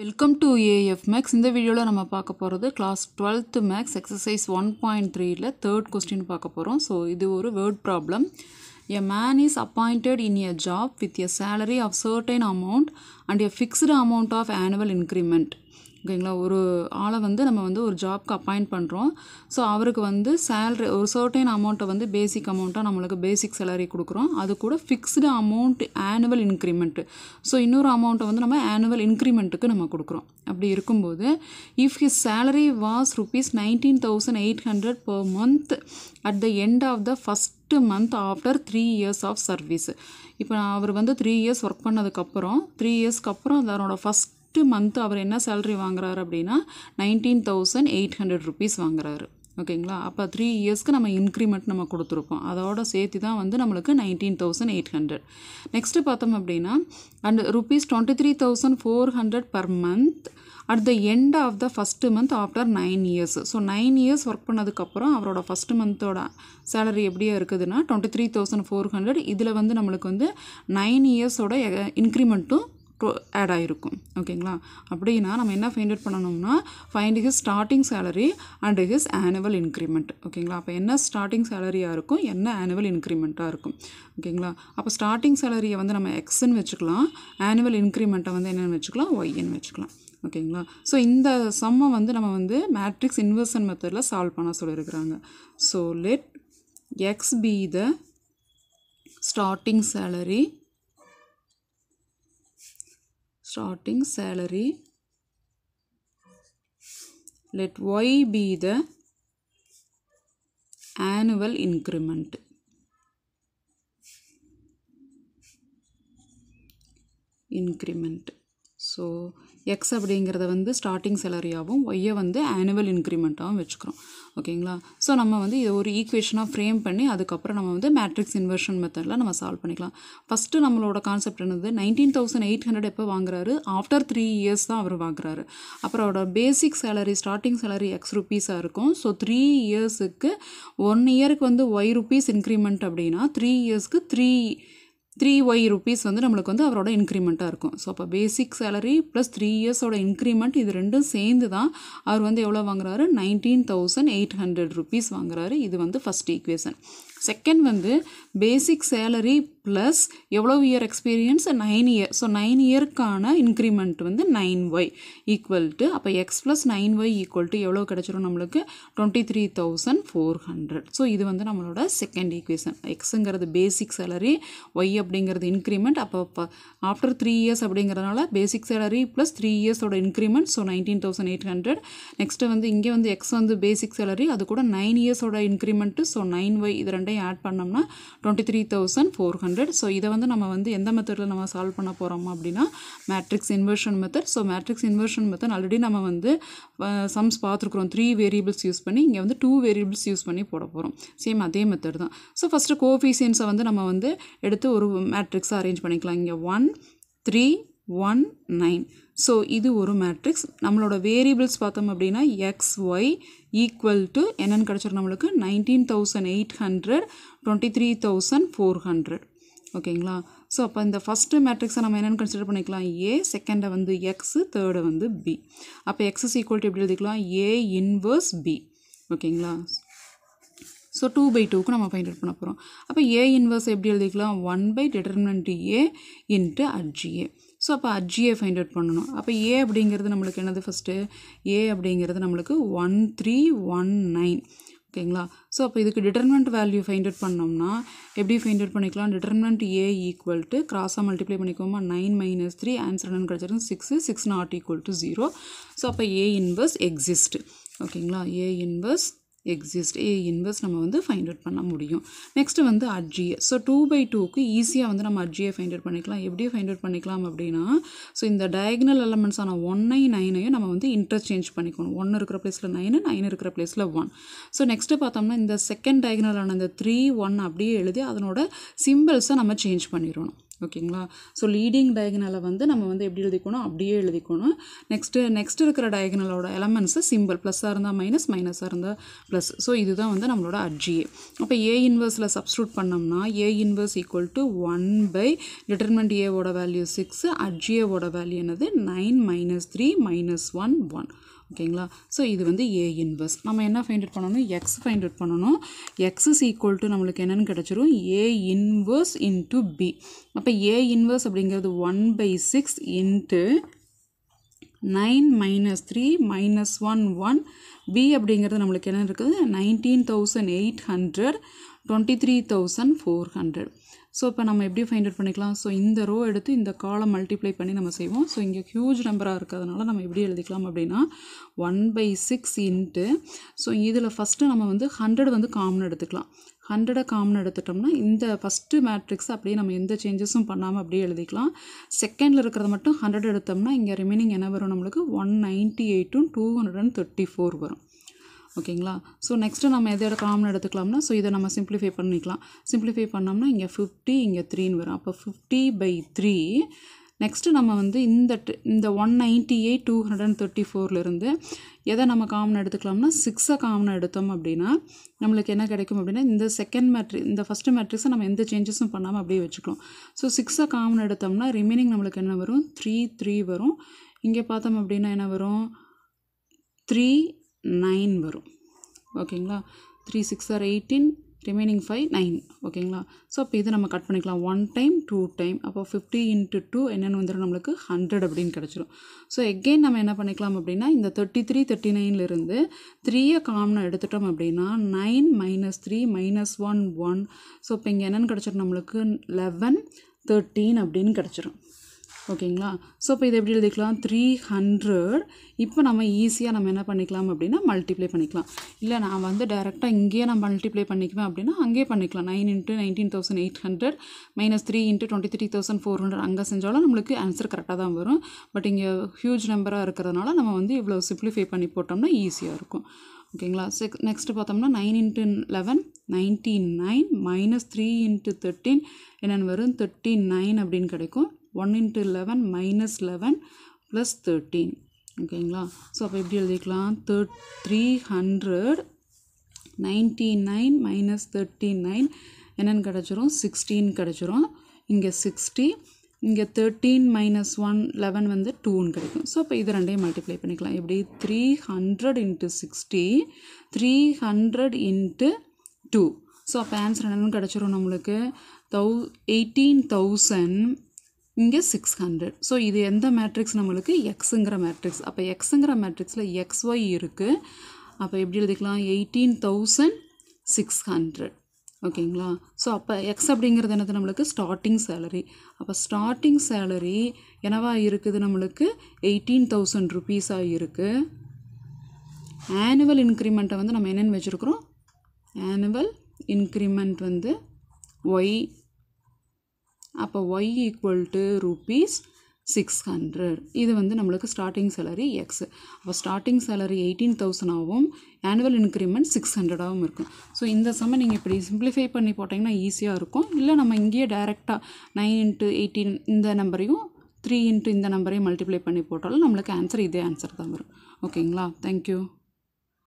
welcome to AF maths இந்த வீடியோவில் நம்ம பார்க்க போகிறது class twelfth maths exercise one point த்ரீயில் தேர்ட் கொஸ்டின் பார்க்க போகிறோம் ஸோ இது ஒரு word problem a man is appointed in a job with a salary of certain amount and a fixed amount of annual increment ஓகேங்களா ஒரு ஆளை வந்து நம்ம வந்து ஒரு ஜாப்க்கு அப்பாயிண்ட் பண்ணுறோம் ஸோ அவருக்கு வந்து சேல்ரி ஒரு சர்டைன் அமௌண்ட்டை வந்து பேசிக் அமௌண்ட்டாக நம்மளுக்கு பேசிக் சேலரி கொடுக்குறோம் அது கூட fixed amount annual increment so இன்னொரு அமௌண்ட்டை வந்து நம்ம ஆனுவல் இன்க்ரிமெண்ட்டுக்கு நம்ம கொடுக்குறோம் அப்படி இருக்கும்போது if his salary was rupees nineteen thousand eight hundred per month at the end of the first month after three years of service இப்போ அவர் வந்து த்ரீ இயர்ஸ் ஒர்க் பண்ணதுக்கப்புறம் த்ரீ இயர்ஸ்க்கு அப்புறம் அதனோட ஃபஸ்ட் ஃபஸ்ட்டு மந்த்து அவர் என்ன சேலரி வாங்குறாரு அப்படின்னா nineteen thousand eight hundred rupees வாங்குறாரு ஓகேங்களா அப்போ த்ரீ இயர்ஸ்க்கு நம்ம இன்க்ரிமெண்ட் நம்ம கொடுத்துருப்போம் அதோட சேர்த்து தான் வந்து நம்மளுக்கு nineteen thousand eight hundred next பார்த்தோம் அப்படின்னா and rupees twenty three thousand four hundred per month at the end of the first month after nine years so nine years work பண்ணதுக்கப்புறம் அவரோட ஃபஸ்ட்டு மந்த்தோட சேலரி எப்படியா இருக்குதுன்னா twenty three thousand four hundred இதில் வந்து நம்மளுக்கு வந்து நைன் இயர்ஸோட இன்க்ரிமெண்ட்டும் ஆட் ஆகிருக்கும் ஓகேங்களா அப்படின்னா நம்ம என்ன ஃபைண்ட் அவுட் பண்ணணும்னா find his starting salary and his annual increment ஓகேங்களா அப்போ என்ன ஸ்டார்டிங் சேலரியாக இருக்கும் என்ன ஆனுவல் இன்க்ரிமெண்ட்டாக இருக்கும் ஓகேங்களா அப்போ ஸ்டார்டிங் சேலரியை வந்து நம்ம எக்ஸ்ன்னு வச்சுக்கலாம் ஆனுவல் இன்க்ரிமெண்ட்டை வந்து என்னென்னு வச்சுக்கலாம் ஒய்ன்னு வச்சுக்கலாம் ஓகேங்களா ஸோ இந்த சம்மை வந்து நம்ம வந்து மேட்ரிக்ஸ் இன்வெர்ஷன் மெத்தடில் சால்வ் பண்ண சொல்லியிருக்கிறாங்க so let x be the starting salary starting salary let y be the annual increment increment so x அப்படிங்கிறத வந்து starting salary சேலரியாகவும் y வந்து annual increment இன்க்ரிமெண்ட்டாகவும் வச்சுக்கிறோம் ஓகேங்களா ஸோ நம்ம வந்து இதை ஒரு ஈக்குவேஷனாக ஃப்ரேம் பண்ணி அதுக்கப்புறம் நம்ம வந்து மேட்ரிக்ஸ் இன்வெர்ஷன் மெத்தடில் நம்ம சால்வ் பண்ணிக்கலாம் ஃபஸ்ட்டு நம்மளோட கான்செப்ட் என்னது நைன்டீன் தௌசண்ட் எயிட் ஹண்ட்ரட் எப்போ வாங்குறாரு ஆஃப்டர் த்ரீ இயர்ஸ் தான் அவர் வாங்குறாரு அப்புறம் அவரோட basic salary starting salary x ருப்பீஸாக இருக்கும் ஸோ த்ரீ இயர்ஸுக்கு ஒன் இயருக்கு வந்து ஒய் ருப்பீஸ் இன்க்ரிமெண்ட் அப்படின்னா த்ரீ இயர்ஸ்க்கு த்ரீ த்ரீ ஒய் ருபீஸ் வந்து நம்மளுக்கு வந்து அவரோட இன்க்ரிமெண்ட்டாக இருக்கும் ஸோ அப்போ பேசிக் சேலரி ப்ளஸ் த்ரீ இயர்ஸோட இன்க்ரிமெண்ட் இது ரெண்டும் சேர்ந்து தான் அவர் வந்து எவ்வளோ வாங்குறாரு nineteen thousand eight hundred rupees வாங்குறாரு இது வந்து ஃபஸ்ட் ஈக்குவேஷன் செகண்ட் வந்து பேசிக் சேலரி ப்ளஸ் எவ்வளோ year experience nine year so nine இயருக்கான இன்க்ரிமெண்ட் வந்து நைன் ஒய் ஈக்குவல் டு அப்போ x plus nine y equal to எவ்வளோ கிடச்சிரும் நம்மளுக்கு twenty three thousand four hundred so இது வந்து நம்மளோட செகண்ட் ஈக்குவேஷன் எக்ஸுங்கிறது பேசிக் சேலரி ஒய் அப்படிங்கிறது இன்க்ரிமெண்ட் அப்போ ஆஃப்டர் த்ரீ இயர்ஸ் அப்படிங்கிறதுனால பேசிக் சேலரி ப்ளஸ் த்ரீ இயர்ஸோட increment so nineteen thousand eight hundred next வந்து இங்கே வந்து எக்ஸ் வந்து பேசிக் சேலரி அது கூட நைன் இயர்ஸோட இன்க்ரிமெண்ட்டு ஸோ நைன் ஒய் இது ரெண்டு ரெண்டையும் ஆட் பண்ணோம்னா twenty three thousand four hundred so இதை வந்து நம்ம வந்து எந்த மெத்தடில் நம்ம சால்வ் பண்ண போகிறோம் அப்படின்னா matrix inversion method so matrix inversion method already நம்ம வந்து சம்ஸ் பார்த்துருக்குறோம் த்ரீ வேரியபிள்ஸ் யூஸ் பண்ணி இங்கே வந்து டூ வேரியபிள்ஸ் யூஸ் பண்ணி போட போகிறோம் சேம் அதே மெத்தட் தான் ஸோ ஃபஸ்ட்டு கோஃபிசியன்ஸை வந்து நம்ம வந்து எடுத்து ஒரு மேட்ரிக்ஸாக அரேஞ்ச் பண்ணிக்கலாம் இங்கே one three one nine so இது ஒரு மேட்ரிக்ஸ் நம்மளோட வேரியபிள்ஸ் பார்த்தோம் அப்படின்னா எக்ஸ் ஒய் ஈக்குவல் டு என்னென்னு கிடச்சிரும் நம்மளுக்கு nineteen thousand eight hundred twenty three thousand four hundred ஓகேங்களா ஸோ அப்போ இந்த ஃபஸ்ட்டு மேட்ரிக்ஸை நம்ம என்னென்னு கன்சிடர் பண்ணிக்கலாம் ஏ செகண்டை வந்து எக்ஸு தேர்டை வந்து பி அப்போ எக்ஸஸ் ஈக்குவல் டு எப்படி எழுதிக்கலாம் ஏ இன்வர்ஸ் பி ஓகேங்களா ஸோ டூ பை டூக்கு நம்ம ஃபைண்ட் அவுட் பண்ண போகிறோம் அப்போ ஏ இன்வர்ஸ் எப்படி எழுதிக்கலாம் one by determinant A into adj A so அப்போ அஜியை ஃபைண்ட் அவுட் பண்ணணும் அப்போ ஏ அப்படிங்கிறது நம்மளுக்கு என்னது ஃபஸ்ட்டு ஏ அப்படிங்கிறது நம்மளுக்கு ஒன் த்ரீ ஒன் நைன் ஓகேங்களா ஸோ அப்போ இதுக்கு டிட்டர்மெண்ட் வேல்யூ ஃபைண்ட் அவுட் பண்ணோம்னா எப்படி ஃபைண்ட் அவுட் பண்ணிக்கலாம் டிட்டர்மெண்ட் ஏ ஈக்குவல் டு கிராஸாக மல்டிப்ளை பண்ணிக்கோமா நைன் மைனஸ் த்ரீ ஆன்சர் என்னன்னு கிடச்சிருக்கு six six not equal to zero so அப்போ ஏ இன்வர்ஸ் எக்ஸிஸ்ட் ஓகேங்களா ஏ இன்வர்ஸ் எக்ஸிஸ்ட் ஏ இன்வெஸ்ட் நம்ம வந்து ஃபைண்ட் அவுட் பண்ண முடியும் நெக்ஸ்ட்டு வந்து அட்ஜிஏ ஸோ டூ பை டூக்கு ஈஸியாக வந்து நம்ம அட்ஜியை ஃபைண்ட் அவுட் பண்ணிக்கலாம் எப்படியே ஃபைண்ட் அவுட் பண்ணிக்கலாம் அப்படின்னா ஸோ இந்த டயக்னல் எலமெண்ட்ஸான ஒன்னை நைனையும் நம்ம வந்து இன்டர்சேஞ்ச் பண்ணிக்கணும் ஒன்று இருக்கிற பிளேஸில் நைனு நைன் இருக்கிற பிளேஸில் ஒன் ஸோ நெக்ஸ்ட்டு பார்த்தோம்னா இந்த செகண்ட் டயக்னலான இந்த த்ரீ ஒன் அப்படியே எழுதி அதனோட சிம்பிள்ஸை நம்ம சேஞ்ச் பண்ணிடணும் ஓகேங்களா ஸோ லீடிங் டயகனலை வந்து நம்ம வந்து எப்படி எழுதிக்கணும் அப்படியே எழுதிக்கணும் நெக்ஸ்ட்டு நெக்ஸ்ட் இருக்கிற டயகனலோட எலமெண்ட்ஸு சிம்பிள் ப்ளஸ்ஸாக இருந்தால் மைனஸ் மைனஸாக இருந்தால் ப்ளஸ் ஸோ இதுதான் வந்து நம்மளோட அட்ஜியே அப்போ ஏ இன்வர்ஸில் சப்ஸ்டியூட் பண்ணோம்னா A inverse equal to one by determinant ஏவோட வேல்யூ சிக்ஸு அட்ஜியோட வேல்யூ என்னது nine minus three minus one one ஓகேங்களா ஸோ இது வந்து ஏ இன்வர்ஸ் நம்ம என்ன ஃபைண்ட் அவுட் பண்ணணும் எக்ஸ் ஃபைண்ட் அவுட் பண்ணணும் எக்ஸ் இஸ் ஈக்குவல் டு நம்மளுக்கு என்னென்னு கிடச்சிரும் ஏ இன்வர்ஸ் இன்ட்டு பி அப்போ ஏ இன்வர்ஸ் அப்படிங்கிறது one by six into nine minus three minus one one B அப்படிங்கிறது நம்மளுக்கு என்ன இருக்குது nineteen thousand eight hundred twenty three thousand four hundred so இப்போ நம்ம எப்படி ஃபைண்ட் அவுட் பண்ணிக்கலாம் ஸோ இந்த ரோ எடுத்து இந்த காலை மல்டிப்ளை பண்ணி நம்ம செய்வோம் ஸோ இங்கே ஹியூஜ் நம்பராக இருக்கிறதுனால நம்ம எப்படி எழுதிக்கலாம் அப்படின்னா one by six into so இதில் ஃபஸ்ட்டு நம்ம வந்து ஹண்ட்ரட் வந்து காமன் எடுத்துக்கலாம் ஹண்ட்ரடை காமன் எடுத்துட்டோம்னா இந்த ஃபஸ்ட்டு மேட்ரிக்ஸ் அப்படியே நம்ம எந்த சேஞ்சஸும் பண்ணாமல் அப்படியே எழுதிக்கலாம் செகண்டில் இருக்கிறத மட்டும் ஹண்ட்ரட் எடுத்தோம்னா இங்கே ரிமைனிங் என்ன வரும் நம்மளுக்கு ஒன் நைன்ட்டி எயிட்டும் two hundred and thirty four வரும் ஓகேங்களா ஸோ நெக்ஸ்ட்டு நம்ம எதோட காமன் எடுத்துக்கலாம்னா ஸோ இதை நம்ம சிம்பிளிஃபை பண்ணிக்கலாம் சிம்பிளிஃபை பண்ணோம்னா இங்கே ஃபிஃப்டி இங்கே த்ரீன்னு வரும் அப்போ ஃபிஃப்டி பை த்ரீ நெக்ஸ்ட்டு நம்ம வந்து இந்த இந்த one ninety eight two hundred and thirty ஃபோர்லேருந்து எதை நம்ம காமன் எடுத்துக்கலாம்னா சிக்ஸை காமன் எடுத்தோம் அப்படின்னா நம்மளுக்கு என்ன கிடைக்கும் அப்படின்னா இந்த செகண்ட் மேட்ரி இந்த ஃபஸ்ட்டு மேட்ரிக்ஸை நம்ம எந்த சேஞ்சஸும் பண்ணாமல் அப்படியே வச்சுக்கலாம் ஸோ சிக்ஸை காமன் எடுத்தோம்னா ரிமைனிங் நம்மளுக்கு என்ன வரும் த்ரீ த்ரீ வரும் இங்கே பார்த்தோம் அப்படின்னா என்ன வரும் த்ரீ நைன் வரும் ஓகேங்களா three six or eighteen remaining five nine ஓகேங்களா ஸோ அப்போ இதை நம்ம கட் பண்ணிக்கலாம் ஒன் டைம் டூ டைம் அப்போ ஃபிஃப்டி இன்ட்டு டூ என்னென்னு வந்துடும் நம்மளுக்கு ஹண்ட்ரட் அப்படின்னு கிடச்சிரும் ஸோ எகெயின் நம்ம என்ன பண்ணிக்கலாம் அப்படின்னா இந்த தேர்ட்டி த்ரீ தேர்ட்டி நைன்லேருந்து த்ரீயை காமனாக எடுத்துட்டோம் அப்படின்னா nine minus three minus one one so இப்போ இங்கே என்னென்னு கிடச்சிரும் நம்மளுக்கு லெவன் தேர்ட்டீன் அப்படின்னு கிடச்சிரும் ஓகேங்களா ஸோ இப்போ இது எப்படி எழுதிக்கலாம் த்ரீ ஹண்ட்ரட் இப்போ நம்ம ஈஸியாக நம்ம என்ன பண்ணிக்கலாம் அப்படின்னா மல்டிப்ளை பண்ணிக்கலாம் இல்லை நான் வந்து டேரெக்டாக இங்கேயே நான் மல்டிப்ளை பண்ணிக்குவேன் அப்படின்னா அங்கேயே பண்ணிக்கலாம் nine into nineteen thousand eight hundred minus three into twenty three thousand four hundred அங்கே செஞ்சாலும் நம்மளுக்கு ஆன்சர் கரெக்டாக தான் வரும் பட் இங்கே ஹியூஜ் நம்பராக இருக்கிறதுனால நம்ம வந்து இவ்வளோ சிம்பிளிஃபை பண்ணி போட்டோம்னா ஈஸியாக இருக்கும் ஓகேங்களா செக் நெக்ஸ்ட்டு பார்த்தோம்னா nine into eleven ninety nine minus three into thirteen என்னென்னு வரும் தேர்ட்டி நைன் அப்படின்னு கிடைக்கும் one into eleven minus eleven plus thirteen ஓகேங்களா ஸோ அப்போ எப்படி எழுதிக்கலாம் third three hundred ninety nine minus thirty nine என்னென்னு கிடச்சிரும் சிக்ஸ்டீன் கிடச்சிரும் இங்கே சிக்ஸ்டி இங்கே தேர்ட்டீன் மைனஸ் ஒன் லெவன் வந்து டூன்னு கிடைக்கும் ஸோ அப்போ இது ரெண்டையும் மல்டிப்ளை பண்ணிக்கலாம் எப்படி three hundred into sixty three hundred into two so அப்போ ஆன்சர் என்னென்னு கிடச்சிரும் நம்மளுக்கு தௌ எயிட்டீன் தௌசண்ட் இங்கே சிக்ஸ் ஹண்ட்ரட் ஸோ இது எந்த மேட்ரிக்ஸ் நம்மளுக்கு எக்ஸுங்கிற மேட்ரிக்ஸ் அப்போ எக்ஸுங்கிற மேட்ரிக்ஸில் எக்ஸ் ஒய் இருக்குது அப்போ எப்படி எழுதிக்கலாம் எயிட்டீன் தௌசண்ட் சிக்ஸ் ஹண்ட்ரட் ஓகேங்களா ஸோ அப்போ எக்ஸ் அப்படிங்கிறது என்னது நம்மளுக்கு ஸ்டார்டிங் சேலரி அப்போ ஸ்டார்டிங் சேலரி என்னவா இருக்குது நம்மளுக்கு எயிட்டீன் தௌசண்ட் ருபீஸாக இருக்குது ஆனுவல் இன்க்ரிமெண்ட்டை வந்து நம்ம என்னென்னு வச்சுருக்குறோம் ஆனுவல் இன்க்ரிமெண்ட் வந்து ஒய் அப்போ y equal to rupees six hundred இது வந்து நம்மளுக்கு ஸ்டார்டிங் சேலரி எக்ஸ் அப்போ ஸ்டார்டிங் சேலரி எயிட்டீன் தௌசண்டாகவும் ஆனுவல் இன்க்ரிமெண்ட் சிக்ஸ் ஹண்ட்ரடாகவும் இருக்கும் ஸோ இந்த சம்மை நீங்கள் இப்படி சிம்பிளிஃபை பண்ணி போட்டிங்கன்னா ஈஸியாக இருக்கும் இல்லை நம்ம இங்கேயே டைரெக்டாக நைன் இன்ட்டு எயிட்டீன் இந்த நம்பரையும் த்ரீ இன்ட்டு இந்த நம்பரையும் மல்டிப்ளை பண்ணி போட்டாலும் நம்மளுக்கு ஆன்சர் இதே ஆன்சர் தான் வரும் ஓகேங்களா தேங்க்யூ